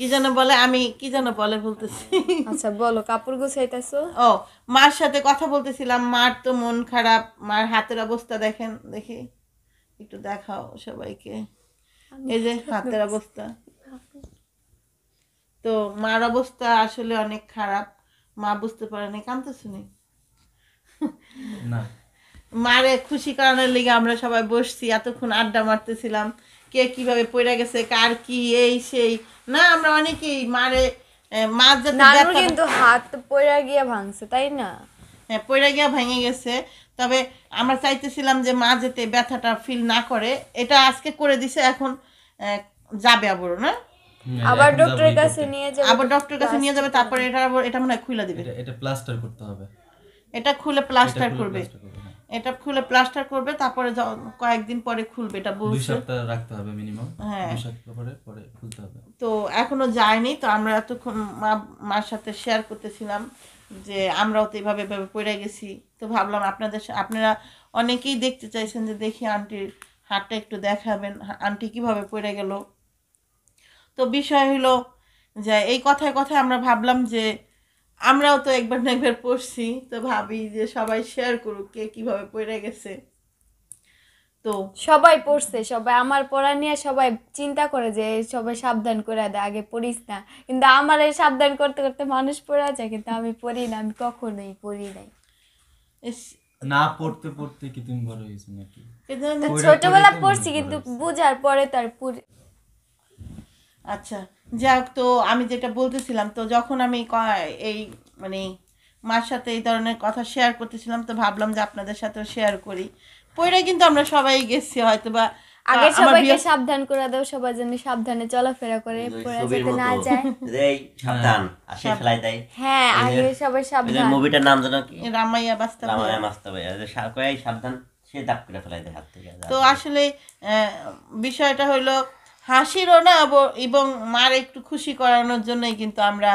কি যেন বলে আমি কি যেন বলে বলতেছি আচ্ছা বলো কাপড় গোছাইতেছো ও মার সাথে কথা বলতেছিলাম মার তো মন খারাপ মার হাতের অবস্থা দেখেন দেখি একটু দেখাও সবাইকে এই যে হাতের অবস্থা তো মার অবস্থা আসলে অনেক খারাপ মা বুঝতে পারে না কানতে শুনি না মারে খুশি করানোর লিগে আমরা সবাই বসছি এতক্ষণ আড্ডা মারতেছিলাম কে কিভাবে পড়ে গেছে কার কি এই সেই না আমরা অনেকেই মারে মাছ নানুর কিন্তু হাত পয়রা গিয়া ভাঙছে তাই না হ্যাঁ পয়রা গিয়া ভেঙে গেছে তবে আমরা চাইতেছিলাম যে মা যেতে ব্যথাটা ফিল না করে এটা আজকে করে দিছে এখন যাবে আবারও না হ্যাঁ, আবার ডক্টরের কাছে নিয়ে যাবে আবার ডক্টরের কাছে নিয়ে যাবে তারপরে এটা এটা মনে হয় খুলে দিবে এটা প্লাস্টার করতে হবে এটা খুলে প্লাস্টার করবে এটা খুলে প্লাস্টার করবে তারপরে কয়েকদিন পরে খুলবে এটা বলছে দুই সপ্তাহ রাখতে হবে মিনিমাম হ্যাঁ সপ্তাহ পরে পরে খুলতে হবে তো এখনো যায়নি তো আমরা এতক্ষণ মা মার সাথে শেয়ার করতেছিলাম যে আমরাও তো এভাবে এভাবে পড়ে গেছি তো ভাবলাম আপনাদের আপনারা অনেকেই দেখতে চাইছেন যে দেখি আন্টির হাতটা একটু দেখাবেন আন্টি কিভাবে পড়ে গেল তো বিষয় হলো যে এই কথায় কথায় আমরা ভাবলাম যে আমরাও তো একবার না একবার পড়ছি তো ভাবি যে সবাই শেয়ার করুক কে কিভাবে পড়ে গেছে তো সবাই পড়ছে সবাই আমার পড়া নিয়ে সবাই চিন্তা করে যে সবাই সাবধান করে দেয় আগে পড়িস না কিন্তু আমার এই সাবধান করতে করতে মানুষ পড়ে আছে কিন্তু আমি পড়ি না আমি কখনোই পড়ি নাই না পড়তে পড়তে কি তুমি বড় হয়েছো নাকি ছোটবেলা পড়ছি কিন্তু বুঝার পরে তার আচ্ছা যাক তো আমি যেটা বলতেছিলাম তো যখন আমি এই মানে মার সাথে এই ধরনের কথা শেয়ার করতেছিলাম তো ভাবলাম যে আপনাদের সাথেও শেয়ার করি পয়রা কিন্তু আমরা সবাই গেছি হয়তো বা আগে সবাইকে সাবধান করে দাও সবার জন্য সাবধানে চলাফেরা করে না যায় সাবধান হ্যাঁ। আসে ফেলাই দেয় হ্যাঁ আগে সবাই সাবধান মুভিটার নাম জানো কি রামাইয়া বাস্তা রামাইয়া সাবধান সে দাপ করে ফেলাই দেয় হাত থেকে তো আসলে বিষয়টা হলো হাসিরও না এবং মার একটু খুশি করানোর জন্যই কিন্তু আমরা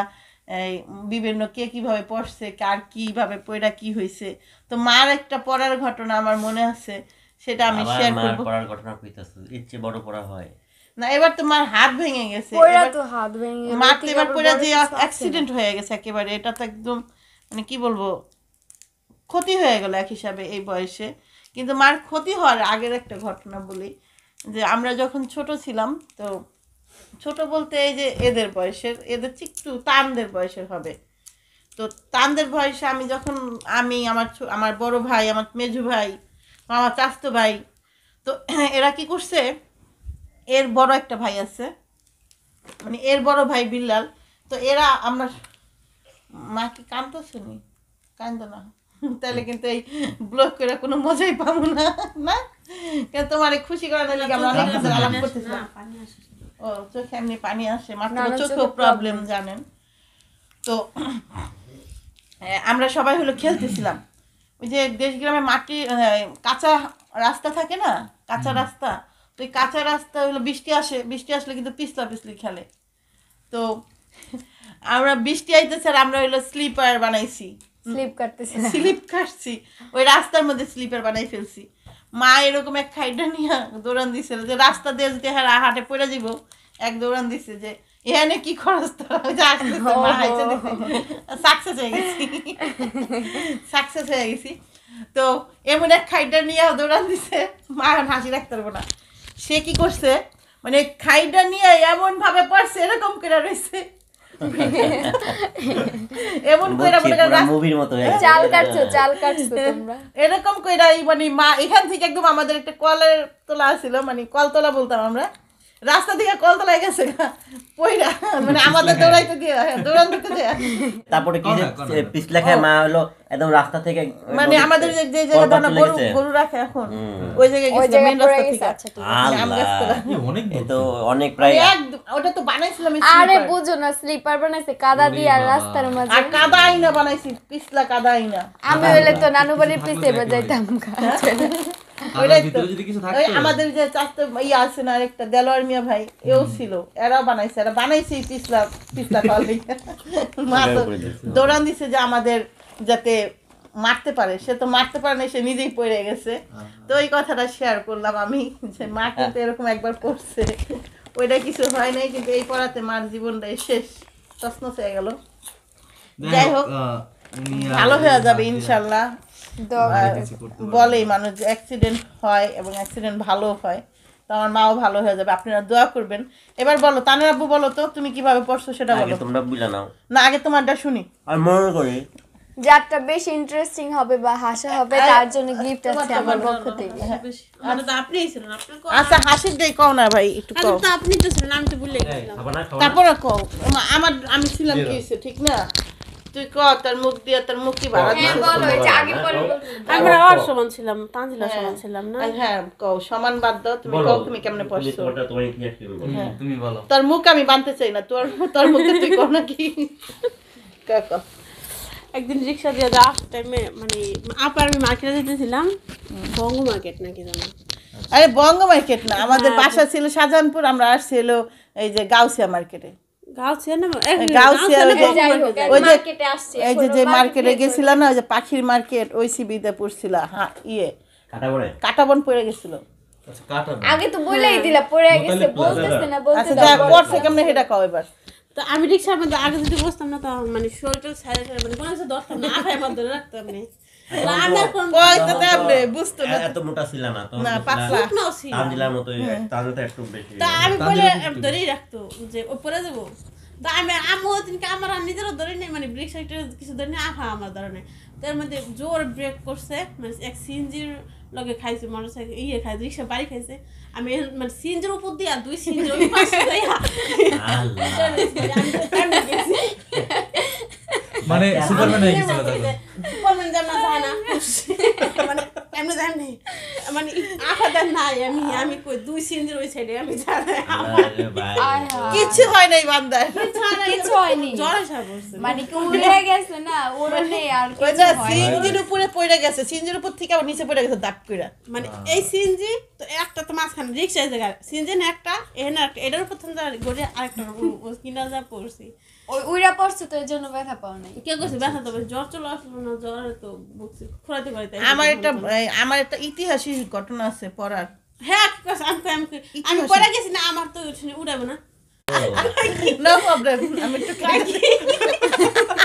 বিভিন্ন কে কীভাবে পড়ছে কার কীভাবে পড়া কি হয়েছে তো মার একটা পড়ার ঘটনা আমার মনে আছে সেটা আমি শেয়ার করব পড়ার ঘটনা কইতাছে বড় পড়া হয় না এবার তো মার হাত ভেঙে গেছে তো হাত ভেঙে মার তো এবার পড়া যে অ্যাক্সিডেন্ট হয়ে গেছে একেবারে এটা তো একদম মানে কি বলবো ক্ষতি হয়ে গেল এক হিসাবে এই বয়সে কিন্তু মার ক্ষতি হওয়ার আগের একটা ঘটনা বলি যে আমরা যখন ছোট ছিলাম তো ছোট বলতে এই যে এদের বয়সের এদের একটু তানদের বয়সের হবে তো তানদের বয়সে আমি যখন আমি আমার আমার বড় ভাই আমার মেজু ভাই আমার চাস্তো ভাই তো এরা কি করছে এর বড় একটা ভাই আছে মানে এর বড় ভাই বিল্লাল তো এরা আমরা মাকে কান্দো শুনি কান্দ না তাহলে কিন্তু এই ব্লক করে কোনো মজাই পাবো না না কেন তোমারে খুশি করার লাগে আমরা অনেক কিছু আলাপ করতেছি ও চোখে এমনি পানি আসে মাত্র চোখেও প্রবলেম জানেন তো আমরা সবাই হলো খেলতেছিলাম ওই যে দেশ গ্রামে মাটি কাঁচা রাস্তা থাকে না কাঁচা রাস্তা তো ওই কাঁচা রাস্তা হলো বৃষ্টি আসে বৃষ্টি আসলে কিন্তু পিছলা পিছলি খেলে তো আমরা বৃষ্টি আইতেছে আর আমরা হলো স্লিপার বানাইছি স্লিপ কাটতেছি স্লিপ কাটছি ওই রাস্তার মধ্যে স্লিপার বানাই ফেলছি মা এরকম এক খাইটা নিয়ে দৌড়ান দিছিল যে রাস্তা দিয়ে যদি হ্যাঁ হাটে পড়ে যাব এক দৌড়ান দিছে যে এখানে কি খরচ তো সাকসেস হয়ে গেছি সাকসেস হয়ে গেছি তো এমন এক খাইটা নিয়ে দৌড়ান দিছে মা এখন হাসি রাখতে পারবো না সে কি করছে মানে খাইটা নিয়ে এমন ভাবে পড়ছে এরকম করে রয়েছে এমন কইরা মনে করেন মুভির মতো চাল কাটছো চাল কাটছো তোমরা এরকম কইরা মানে মা এখান থেকে একদম আমাদের একটা কলের তোলা ছিল মানে কল তোলা বলতাম আমরা রাস্তা থেকে কলতলায় গেছে পয়রা মানে আমাদের দৌড়াইতে দিয়ে হ্যাঁ, দৌড়ান দিতে দিয়ে তারপরে কি পিছলা খেয়ে মা হলো একদম রাস্তা থেকে মানে আমাদের যে যে জায়গা ধরো গরু গরু রাখে এখন ওই জায়গায় গেছে মেন রাস্তা থেকে আচ্ছা মানে অনেক তো অনেক প্রায় ওটা তো বানাইছিলাম আরে বুঝো না স্লিপার বানাইছে কাদা দিয়ে আর রাস্তার মাঝে আর কাদা আইনা বানাইছি পিছলা কাদা আইনা আমি হইলে তো নানু বাড়ির পিছে বাজাইতাম আমাদের যে ইয়ে আছে না দেলোয়ার মিয়া ভাই এও ছিল বানাইছে এরা বানাইছে পিছলা পিছলা দৌড়ান দিছে যে আমাদের যাতে মারতে পারে সে তো মারতে পারে না সে নিজেই পড়ে গেছে তো ওই কথাটা শেয়ার করলাম আমি যে মা হ্যাঁ। কিন্তু এরকম একবার পড়ছে ওইটা কিছু হয় নাই কিন্তু এই পড়াতে মার জীবনটাই শেষ তসনস হয়ে গেল যাই হোক ভালো হয়ে যাবে ইনশাল্লাহ বলে মানুষ যে অ্যাক্সিডেন্ট হয় এবং অ্যাক্সিডেন্ট ভালো হয় তো আমার মাও ভালো হয়ে যাবে আপনারা দোয়া করবেন এবার বলো তানের আব্বু বলো তো তুমি কিভাবে পড়ছো সেটা বলো তোমরা বুঝা নাও না আগে তোমারটা শুনি আর মনে করি যারটা বেশ ইন্টারেস্টিং হবে বা হাসা হবে তার জন্য গিফট আছে আমার পক্ষ থেকে হ্যাঁ। মানে আচ্ছা হাসির দেই কও না ভাই একটু আচ্ছা, কও আপনি তো ছিলেন আমি তো ভুলে গেছিলাম তারপরে কও আমার আমি ছিলাম কি ঠিক না তুই ক তোর মুখ দিয়ে তোর মুখ কি হ্যাঁ, হ্যাঁ, আমরা আর সমান ছিলাম হ্যাঁ। সমান ছিলাম না হ্যাঁ কও সমান বাদ দাও তুমি কও তুমি পড়ছো তুমি বলো তোর মুখ আমি বানতে চাই না তোর তোর মুখে তুই না কি একদিন রিক্সা দিয়ে যাওয়ার টাইমে মানে আপার আমি মার্কেটে যেতেছিলাম বঙ্গ মার্কেট নাকি জানো আরে বঙ্গ মার্কেট না আমাদের বাসা ছিল শাহজাহানপুর আমরা আসছিল এই যে গাউসিয়া মার্কেটে পড়ে গেছিল আচ্ছা, আগে তো বলেই হ্যাঁ, না আচ্ছা, সেটা এবার তো আমি রিক্সার মধ্যে আগে যদি বসতাম না তো মানে শরীর মানে দশটা না খাই মধ্যে রাখতাম ইয়ে, হ্যাঁ। মানে জোর ব্রেক করছে মানে এক লগে খাইছে মোটর সাইকেল ইয়ে খাইছে রিক্সা বাড়ি খাইছে আমি মানে সিএনজির উপর দিয়া দুই সিএনজির মানে সুপারম্যান হয়ে গেছিল বলবেন মানে এমনি মানে নাই আমি আমি কই দুই ওই সাইডে আমি কিছু হয় নাই কিছু জ্বর আসা মানে কি উড়ে গেছে না ওরে নেই আর উপরে পড়ে গেছে উপর থেকে আবার নিচে পড়ে গেছে দাপ কইরা মানে এই সিঞ্জি তো একটা তো মাঝখানে রিক্সায় জায়গা সিনজি না একটা এখানে একটা এটার উপর থেকে গড়ে আরেকটা কিনা যা পড়ছি ওই উড়া পড়ছে তো এর জন্য ব্যথা পাও নাই কে কইছে ব্যথা তো জ্বর চলে আসলো আমার একটা আমার একটা ইতিহাসিক ঘটনা আছে পড়ার হ্যাঁ আমি পড়া গেছি না আমার তো উড়াবো না নো প্রবলেম আমি একটু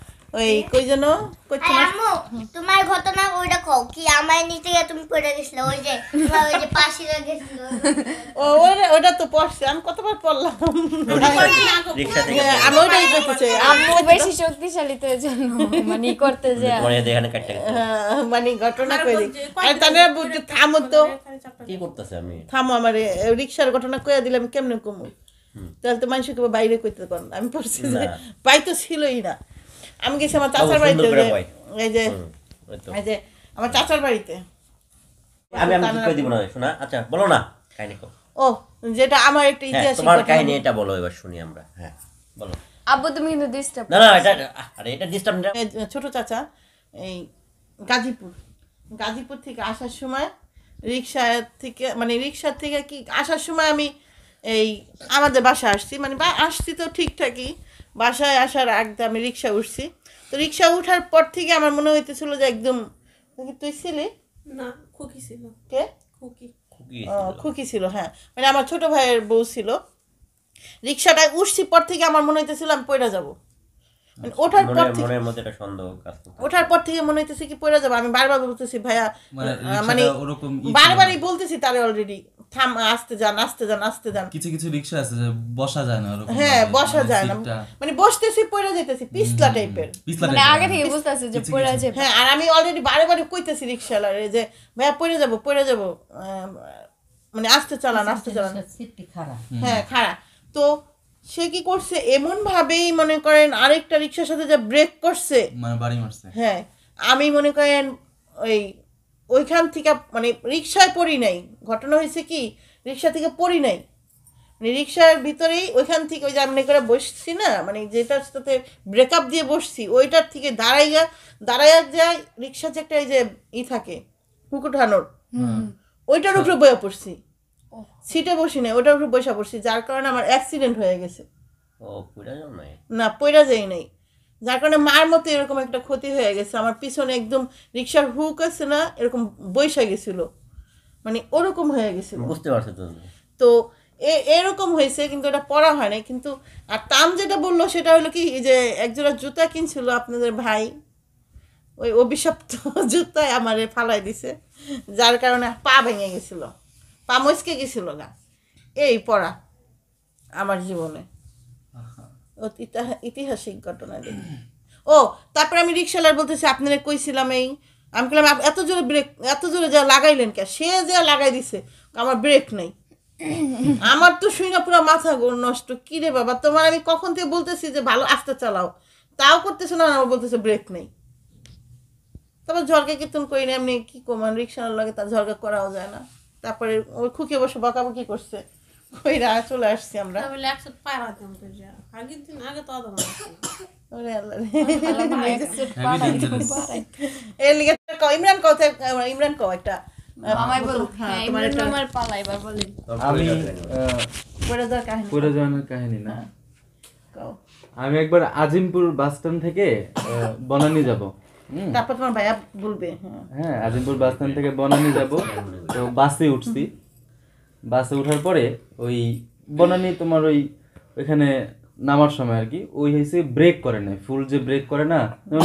ওই কই তোমার ঘটনা ওইটা কও কি গিয়ে তুমি পড়ে ওই যে ওই যে পাশে ও ওটা তো পড়ছে আমি কতবার পড়লাম হ্যাঁ, আমি ওইটাই বেশি শক্তিশালী তো মানে করতে যে হ্যাঁ, মানে ঘটনা কই আর থামো তো কি আমি থামো আমার রিক্সার ঘটনা কইয়া দিলাম কেমনে কমু তাহলে তো মানুষকে বাইরে কইতে পারো আমি পড়ছি পাই তো ছিলই না আমি গেছি আমার চাচার বাড়িতে এই যে এই যে আমার চাচার বাড়িতে আমি আমি কই দিব না শোনা আচ্ছা বলো না কাহিনী কো ও যেটা আমার একটা হ্যাঁ, ইতিহাস আছে তোমার কাহিনী এটা বলো এবার শুনি আমরা হ্যাঁ বলো আব্বু তুমি কিন্তু ডিস্টার্ব না না এটা আরে এটা ডিস্টার্ব না ছোট চাচা এই গাজীপুর গাজীপুর থেকে আসার সময় রিক্সা থেকে মানে রিক্সা থেকে কি আসার সময় আমি এই আমাদের বাসা আসছি মানে আসছি তো ঠিকঠাকই বাসায় আসার আগে আমি রিক্সা উঠছি তো রিক্সা উঠার পর থেকে আমার মনে হইতেছিল যে একদম তুই ছিলি না খুকি ছিল কে খুকি খুকি ছিল হ্যাঁ মানে আমার ছোট ভাইয়ের বউ ছিল রিক্সাটায় উঠছি পর থেকে আমার মনে হইতেছিল আমি পয়রা যাবো মানে ওঠার পর থেকে ওঠার পর থেকে মনে হইতেছে কি পড়ে যাবে আমি বারবার বলতেছি ভাইয়া মানে, মানে বারবারই বলতেছি তারে অলরেডি থামা আসতে যান আসতে যান আসতে যান কিছু কিছু রিক্সা আছে যে বসা যায় না ওরকম হ্যাঁ বসা মানে যায় না মানে বসতেছি পড়ে যাইতেছি পিছলা টাইপের মানে আগে থেকে বুঝতেছে যে পড়ে যাবে হ্যাঁ আর আমি অলরেডি বারে বারে কইতেছি রিক্সাওয়ালারে যে ভাইয়া পড়ে যাব পড়ে যাব মানে আসতে চালান আসতে আচ্ছা, চালান আচ্ছা, খারাপ হ্যাঁ খাড়া তো সে কি করছে এমন ভাবেই মনে করেন আরেকটা রিক্সার সাথে যা ব্রেক করছে মানে বাড়ি মারছে হ্যাঁ আমি মনে করেন ওই ওইখান থেকে মানে রিক্সায় পড়ি নাই ঘটনা হয়েছে কি রিক্সা থেকে পড়ি নাই মানে রিক্সার ভিতরেই ওইখান থেকে ওই যে আমি করে বসছি না মানে যেটার সাথে ব্রেকআপ দিয়ে বসছি ওইটার থেকে দাঁড়াইয়া দাঁড়াইয়া যায় রিক্সা যে একটা এই যে ই থাকে হুকু ঠানোর ওইটার উপরে বয়ে পড়ছি সিটে বসি নাই ওইটার উপরে বসে পড়ছি যার কারণে আমার অ্যাক্সিডেন্ট হয়ে গেছে না পড়া যাই নাই যার কারণে মার মতো এরকম একটা ক্ষতি হয়ে গেছে আমার পিছনে একদম রিক্সার হুক আছে না এরকম বৈশা গেছিল মানে ওরকম হয়ে গেছিল বুঝতে পারছো তো তো এরকম হয়েছে কিন্তু এটা পড়া হয় কিন্তু আর তাম যেটা বললো সেটা হলো কি যে একজোড়া জুতা কিনছিল আপনাদের ভাই ওই অভিশপ্ত জুতাই আমার ফালাই দিছে যার কারণে পা ভেঙে গেছিলো পা মসকে গেছিলো না এই পড়া আমার জীবনে ইতিহাসিক ঘটনা ও তারপরে আমি রিক্সালার বলতেছি আপনারা কইছিলাম এই আমি বললাম এত জোরে ব্রেক এত জোরে যা লাগাইলেন কে সে যা লাগাই দিছে আমার ব্রেক নেই আমার তো শুই না পুরো মাথা নষ্ট কি রে বাবা তোমার আমি কখন থেকে বলতেছি যে ভালো আস্তে চালাও তাও করতেছে না আমার বলতেছে ব্রেক নেই তারপর ঝড়কে কীর্তন করি না এমনি কী কমান রিক্সা লাগে তার ঝরকা করাও যায় না তারপরে ওই খুঁকে বসে বকাবকি করছে কইরা চলে আসছি আমরা তাহলে একসাথে পায়রা তো যা দিন আগে তো আদম হ্যাঁ, হ্যাঁ, আমি কাহিনী না আমি একবার আজিমপুর বাস স্ট্যান্ড থেকে বনানি যাব তারপর তোমার ভাইয়া বলবে হ্যাঁ, হ্যাঁ আজিমপুর বাস স্ট্যান্ড থেকে বনানি যাব তো বাসে উঠছি বাসে উঠার পরে ওই বনানি তোমার ওই ওইখানে নামার সময় আর কি ওই হয়েছে ব্রেক করে না ফুল যে ব্রেক করে না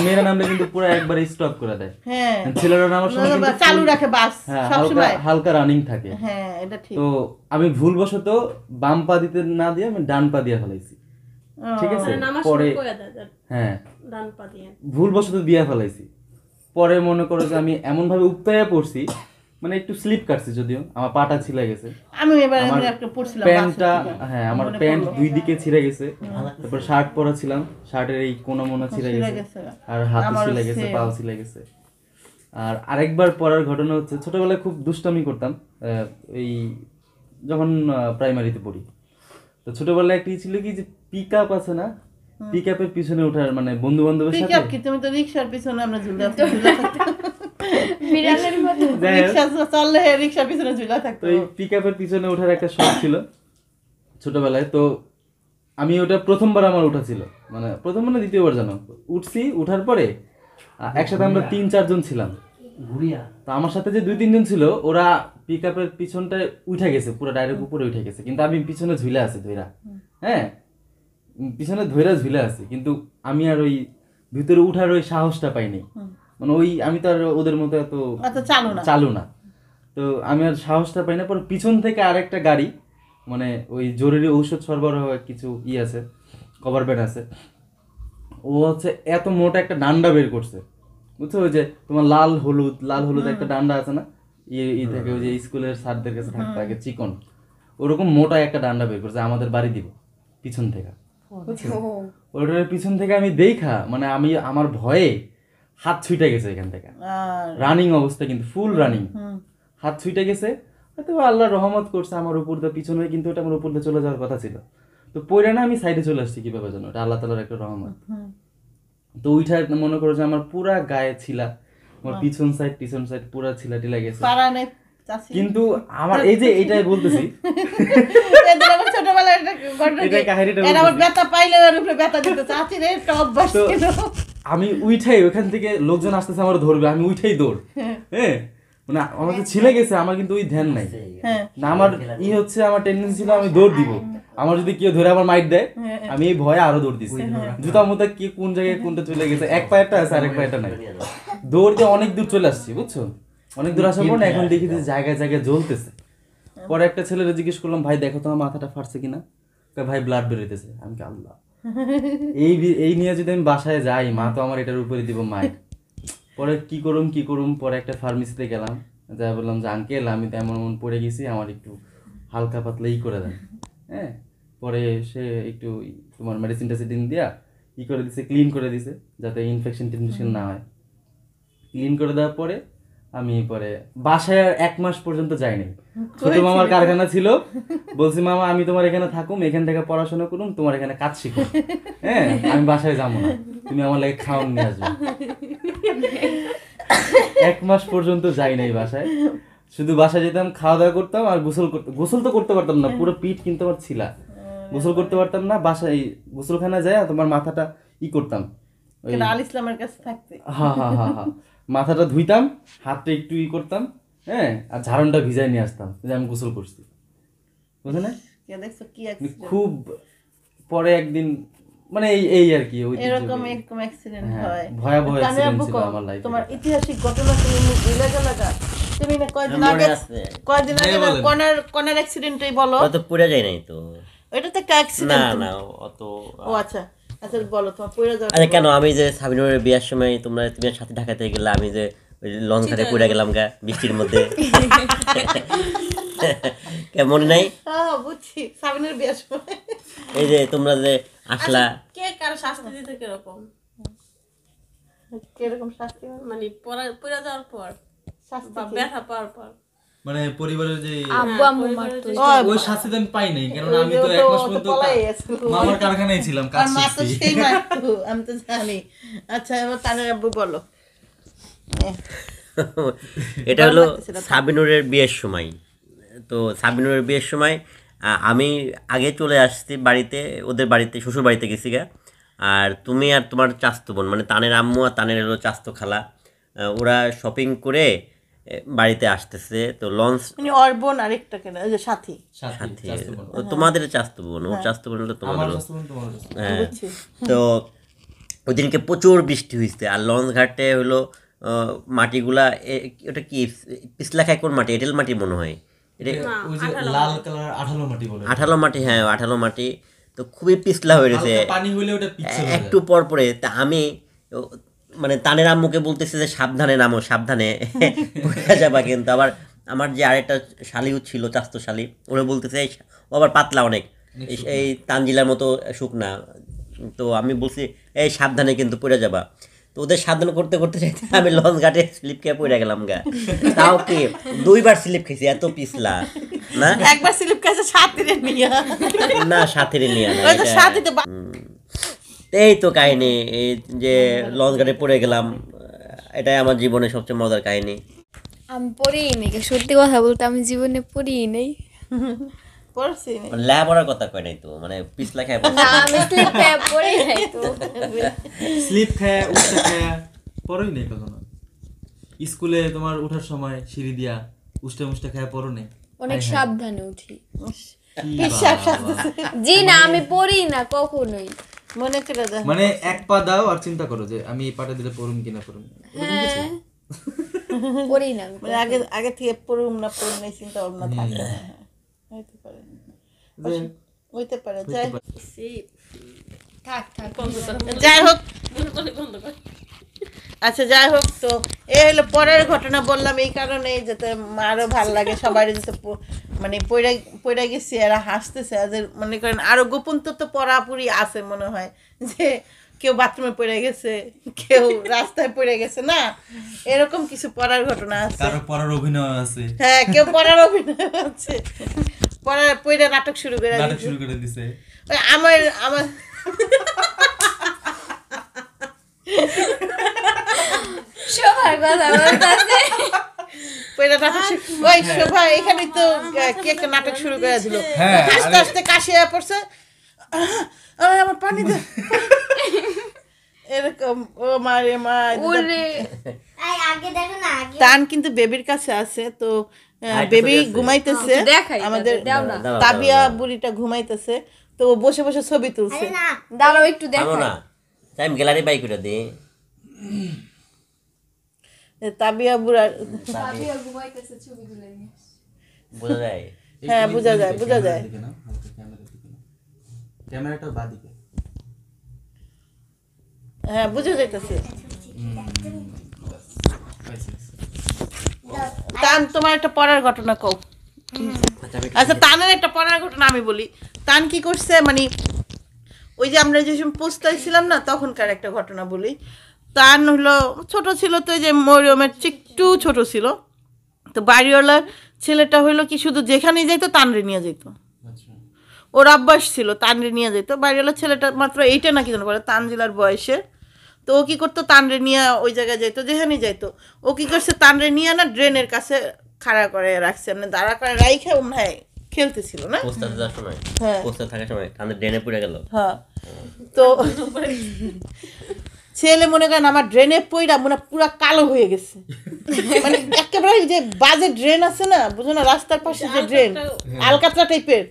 মেয়েরা নামলে কিন্তু পুরো একবার স্টপ করে দেয় হ্যাঁ ছেলেরা নামার সময় চালু রাখে বাস হ্যাঁ, হালকা হালকা রানিং থাকে হ্যাঁ এটা ঠিক তো আমি ভুলবশত বাম পা দিতে না দিয়ে আমি ডান পা দিয়ে ফেলাইছি ঠিক আছে মানে পরে হ্যাঁ ডান পা দিয়ে ভুলবশত দিয়ে ফেলাইছি পরে মনে করো যে আমি এমন ভাবে উপতাইয়া পড়ছি মানে একটু স্লিপ যদিও আমার পাটা গেছে আমি এবার একটা পড়ছিলাম প্যান্টটা হ্যাঁ আমার প্যান্ট দুই দিকে গেছে তারপর শার্ট পরা ছিলাম শার্টের এই মোনা গেছে আর হাত ছিঁড়ে গেছে পাও ছিঁড়ে গেছে আর আরেকবার পড়ার ঘটনা হচ্ছে ছোটবেলায় খুব দুষ্টামি করতাম এই যখন প্রাইমারিতে পড়ি তো ছোটবেলায় একটি ছিল কি যে পিক আপ আছে না পিকআপের হ্যাঁ। পিছনে ওঠার মানে বন্ধু বান্ধবের সাথে পিকআপ কি তুমি তো রিকশার পিছনে আমরা ঝুলা ছোটবেলায় তো আমি ওটা প্রথমবার আমার ছিল মানে প্রথম মানে দ্বিতীয়বার জানো উঠছি উঠার পরে একসাথে আমরা তিন চারজন ছিলাম তো আমার সাথে যে দুই তিনজন ছিল ওরা পিক আপের পিছনটায় উঠে গেছে পুরো ডাইরেক্ট উপরে উঠে গেছে কিন্তু আমি পিছনে ঝুলে আছি ধৈরা হ্যাঁ পিছনে ধৈরা ঝুলে আছে কিন্তু আমি আর ওই ভিতরে উঠার ওই সাহসটা পাইনি মানে ওই আমি তো আর ওদের মতো এত চালু না চালু না তো আমি আর সাহসটা পাই না পিছন থেকে আরেকটা গাড়ি মানে ওই জরুরি ঔষধ সরবরাহ কিছু ই আছে কভার ব্যান আছে ও হচ্ছে এত মোটা একটা ডান্ডা বের করছে বুঝছো ওই যে তোমার লাল হলুদ লাল হলুদ একটা ডান্ডা আছে না ইয়ে ই থাকে ওই যে স্কুলের স্যারদের কাছে থাকতে থাকে চিকন ওরকম মোটা একটা ডান্ডা বের করছে আমাদের বাড়ি দিব পিছন থেকে আচ্ছা। ওটার পিছন থেকে আমি দেখা মানে আমি আমার ভয়ে হাত ছুটে গেছে এখান থেকে রানিং অবস্থা কিন্তু ফুল রানিং হাত ছুটে গেছে হয়তো আল্লাহ রহমত করছে আমার উপর পিছনে কিন্তু ওটা আমার উপর দিয়ে চলে যাওয়ার কথা ছিল তো পড়ে না আমি সাইডে চলে আসছি কিভাবে জানো ওটা আল্লাহ তালার একটা রহমত তো ওইটা মনে করো যে আমার পুরা গায়ে ছিলা আমার পিছন সাইড পিছন সাইড পুরা ছিলাটি টিলা গেছে কিন্তু আমার এই যে এটাই বলতেছি আমি উঠাই ওখান থেকে লোকজন আসতেছে আমার ধরবে আমি উঠাই দৌড় হ্যাঁ মানে আমার ছিলে গেছে আমার কিন্তু ওই ধ্যান নাই হ্যাঁ। হ্যাঁ। না আমার ই হচ্ছে আমার টেন্ডেন্সি ছিল আমি দৌড় দিব হ্যাঁ। আমার যদি কেউ ধরে আমার মাইট দেয় আমি এই ভয়ে আরো দৌড় দিছি জুতা মোতা কি কোন জায়গায় কোনটা চলে গেছে এক পায়েরটা আছে আরেক পায়েরটা নাই দৌড় দিয়ে অনেক দূর চলে আসছি বুঝছো অনেক দূর আসার পর এখন দেখি যে জায়গায় হ্যাঁ। জায়গায় জ্বলতেছে পরে একটা ছেলেরে জিজ্ঞেস করলাম ভাই দেখো তোমার মাথাটা ফাটছে কিনা ভাই ব্লাড বেরোতেছে আমি আল্লাহ এই এই নিয়ে যদি আমি বাসায় যাই মা তো আমার এটার উপরে দিব মাই পরে কি করুম কি করুম পরে একটা ফার্মেসিতে গেলাম যা বললাম যে আঙ্কেল আমি তো এমন মন পড়ে গেছি আমার একটু হালকা পাতলা ই করে দেন হ্যাঁ পরে সে একটু তোমার মেডিসিন টেসিডিন দিয়া ই করে দিছে ক্লিন করে দিছে যাতে ইনফেকশন টেনফেকশন না হয় ক্লিন করে দেওয়ার পরে আমি পরে বাসায় এক মাস পর্যন্ত যাইনি ছোট মামার কারখানা ছিল বলছি মামা আমি তোমার এখানে থাকুম এখান থেকে পড়াশোনা করুম তোমার এখানে কাজ শিখো হ্যাঁ আমি বাসায় যাবো না তুমি আমার লাগে খাওয়ান নিয়ে আসবে এক মাস পর্যন্ত যাই নাই বাসায় শুধু বাসায় যেতাম খাওয়া দাওয়া করতাম আর গোসল করতাম গোসল তো করতে পারতাম না পুরো পিঠ কিন্তু আমার ছিল গোসল করতে পারতাম না বাসায় গোসলখানা যায় তোমার মাথাটা ই করতাম আল ইসলামের কাছে থাকতে হ্যাঁ হ্যাঁ হ্যাঁ হ্যাঁ মাথাটা ধুইতাম হাতটা একটু ই করতাম হ্যাঁ আর ঝাড়নটা ভিজায় নিয়ে আসতাম যে আমি গোসল করছি বুঝলে না মানে খুব পরে একদিন মানে এই এই আর কি ওই এরকম এরকম অ্যাক্সিডেন্ট হয় ভয়াবহ অ্যাক্সিডেন্ট ছিল আমার লাইফে তোমার ঐতিহাসিক ঘটনা তুমি এলাকা লাগা তুমি না কয়দিন আগে কয়দিন আগে কোনার কোনার অ্যাক্সিডেন্টই বলো তো পুরো যায় নাই তো এটা তো অ্যাক্সিডেন্ট না না অত ও আচ্ছা আচ্ছা কেন আমি যে সাবিনুরের বিয়ার সময় তোমরা তুমি সাথে ঢাকাতে গেলে আমি যে লঞ্চারে পড়ে গেলাম গা বৃষ্টির মধ্যে কেমন নাই হ্যাঁ, হ্যাঁ, বুঝছি সাবিনুর বিয়ার সময় এই যে তোমরা যে আসলা আচ্ছা, কে কার শাস্তি দিতে কিরকম কিরকম শাস্তি মানে পড়া পড়া যাওয়ার পর শাস্তি ব্যথা পাওয়ার পর মানে পরিবারের যে হ্যাঁ, ওই শাস্তি আমি পাই নাই কারণ আমি তো এক মাস পর্যন্ত মামার কারখানায় ছিলাম কাজ শিখছি আমি তো জানি আচ্ছা এবার তাহলে আব্বু বলো এটা হলো সাবিনুরের বিয়ের সময় তো সাবিনুরের বিয়ের সময় আমি আগে চলে আসছি বাড়িতে ওদের বাড়িতে শ্বশুর বাড়িতে গেছি গা আর তুমি আর তোমার চাস্ত বোন মানে তানের আম্মু আর তানের হলো চাস্ত খালা ওরা শপিং করে বাড়িতে আসতেছে তো লঞ্চ উনি অর্বণ আরেকটাকে না যে সাথী সাথী ও তোমাদের চাস্ত বোন ও চাস্ত বোন তো হ্যাঁ। তোমাদের হ্যাঁ। হ্যাঁ। তো ওদিনকে প্রচুর বৃষ্টি হয়েছে আর লঞ্চ ঘাটে হলো মাটিগুলা ওটা কি পিছলা খায় কোন মাটি এটেল মাটি মনে হয় লাল আঠালো মাটি মাটি হ্যাঁ আঠালো মাটি তো খুবই পিছলা হয়ে একটু পর পরে তা আমি মানে তানের আম্মুকে বলতেছে যে সাবধানে নামো সাবধানে বোঝা যাবা কিন্তু আবার আমার যে আরেকটা শালিও ছিল চাস্ত শালি ওরা বলতেছে ও আবার পাতলা অনেক এই তানজিলার মতো শুকনা তো আমি বলছি এই সাবধানে কিন্তু পড়ে যাবা তো ওদের সাবধান করতে করতে চাইতে আমি লঞ্চ ঘাটে স্লিপ খেয়ে পড়ে গেলাম গা তাও কি দুইবার স্লিপ খেয়েছি এত পিছলা না একবার স্লিপ খেয়েছে সাথে নিয়ে না সাথে নিয়ে না এই তো কাহিনি এই যে হ্যাঁ। লঞ্চ গাড়ি পড়ে গেলাম এটাই আমার জীবনে সবচেয়ে মজার কাহিনি আমি পড়েই নেই সত্যি কথা বলতে আমি জীবনে পড়েই নেই নাই স্কুলে তোমার ওঠার সময় সিঁড়ি দিয়া পড়ো অনেক সাবধানে উঠি আমি পড়ি না কখনোই মনে করে দাও মানে এক পা দাও আর চিন্তা করো যে আমি এই পাটা দিলে পড়ুম কিনা পড়ুম হ্যাঁ। না মানে আগে আগে থেকে পড়ুম না পড়ুম চিন্তা ভাবনা হ্যাঁ। থাকে হ্যাঁ, হইতে পারে হইতে পারে যাই থাক থাক যাই হোক আচ্ছা যাই হোক তো এই হলো পরের ঘটনা বললাম এই কারণে যাতে মারও ভাল লাগে সবারই যাতে মানে পয়রা পয়রা গেছি আর হাসতেছে আজ মনে করেন আরও গোপন তত্ত্ব পড়াপুরি আছে মনে হয় যে কেউ বাথরুমে পড়ে গেছে কেউ রাস্তায় পড়ে গেছে না এরকম কিছু পড়ার ঘটনা আছে কারো পড়ার অভিনয় আছে হ্যাঁ কেউ পড়ার অভিনয় আছে পড়া পড়া নাটক শুরু করে নাটক শুরু করে দিছে আমার আমার সবার কথা বলতে পয়লা হ্যাঁ। হ্যাঁ, তান কিন্তু বেবির কাছে আছে তো বেবি ঘুমাইতেছে আমাদের তাবিয়া বুড়িটা ঘুমাইতেছে তো বসে বসে ছবি তুলছে দাঁড়াও একটু দেখো না টাইম গ্যালারি বাইক করে দে তাবিয়া বুড়ার বোঝা যায় হ্যাঁ, হ্যাঁ বোঝা যায় বোঝা যায় ক্যামেরাটা বাদিকে হ্যাঁ যাইতেছে তান তোমার একটা পড়ার ঘটনা কও আচ্ছা, আচ্ছা তানের একটা পড়ার ঘটনা আমি বলি তান কি করছে মানে ওই যে আমরা যে সময় ছিলাম না তখনকার একটা ঘটনা বলি তার হলো ছোট ছিল তো যে মরিয়মের একটু ছোট ছিল তো বাড়িওয়ালার ছেলেটা হইলো কি শুধু যেখানেই যেত তানরে নিয়ে যেত আচ্ছা। ওর অভ্যাস ছিল তানরে নিয়ে যেত বাড়িওয়ালার ছেলেটা মাত্র এইটা নাকি জানো বলে জেলার বয়সে তো ও কী করতো তানরে নিয়ে ওই জায়গায় যেত যেখানেই যাইতো ও কী করছে তানরে নিয়ে না ড্রেনের কাছে খাড়া করে রাখছে মানে দাঁড়া করে রাইখে মনে খেলতেছিল না হ্যাঁ থাকার সময় ড্রেনে পড়ে গেল হ্যাঁ তো ছেলে মনে করেন আমার ড্রেনে পইরা মনে পুরা কালো হয়ে গেছে মানে একেবারে যে বাজে ড্রেন আছে না বুঝো না রাস্তার পাশে যে ড্রেন হ্যাঁ। আলকাতরা টাইপের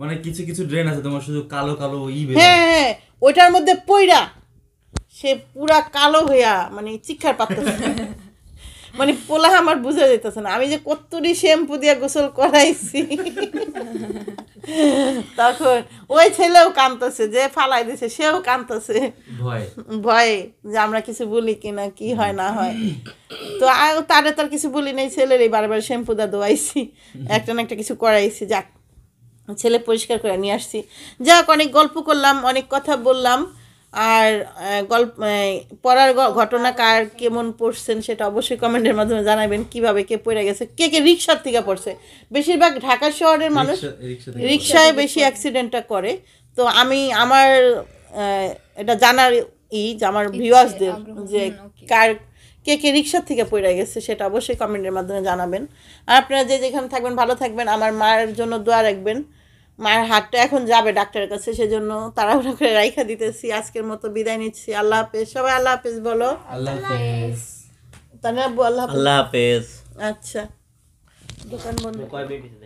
মানে কিছু কিছু ড্রেন আছে তোমার শুধু কালো কালো হ্যাঁ হ্যাঁ ওইটার মধ্যে পইরা সে পুরা কালো হইয়া মানে চিক্ষার পাত্র মানে পোলা আমার বুঝা যেতেছে না আমি যে কত্তরি শ্যাম্পু দিয়ে গোসল করাইছি তখন ওই ছেলেও কাঁদতেছে যে ফালাই দিছে সেও কাঁদতেছে ভয়ে যে আমরা কিছু বলি কিনা কি হয় না হয় তো তারে তো আর কিছু বলি নেই ছেলের এই বারবার শ্যাম্পু দা দোয়াইছি একটা না একটা কিছু করাইছি যাক ছেলে পরিষ্কার করে নিয়ে আসছি যাক অনেক গল্প করলাম অনেক কথা বললাম আর গল্প পড়ার ঘটনা কার কেমন পড়ছেন সেটা অবশ্যই কমেন্টের মাধ্যমে জানাবেন কিভাবে কে পড়ে গেছে কে কে রিক্সার থেকে পড়ছে বেশিরভাগ ঢাকা শহরের মানুষ রিক্সায় বেশি অ্যাক্সিডেন্টটা করে তো আমি আমার এটা জানার ই যে আমার ভিউয়ার্সদের যে কার কে কে রিক্সার থেকে পড়ে গেছে সেটা অবশ্যই কমেন্টের মাধ্যমে জানাবেন আর আপনারা যে যেখানে থাকবেন ভালো থাকবেন আমার মায়ের জন্য দোয়া রাখবেন মায়ের হাতটা এখন যাবে ডাক্তারের কাছে সেজন্য তাড়াহুড়া করে রাইখা দিতেছি আজকের মতো বিদায় নিচ্ছি আল্লাহ হাফেজ সবাই আল্লাহ হাফেজ বলো তাহলে আল্লাহ আল্লাহ হাফেজ আচ্ছা দোকান বন্ধ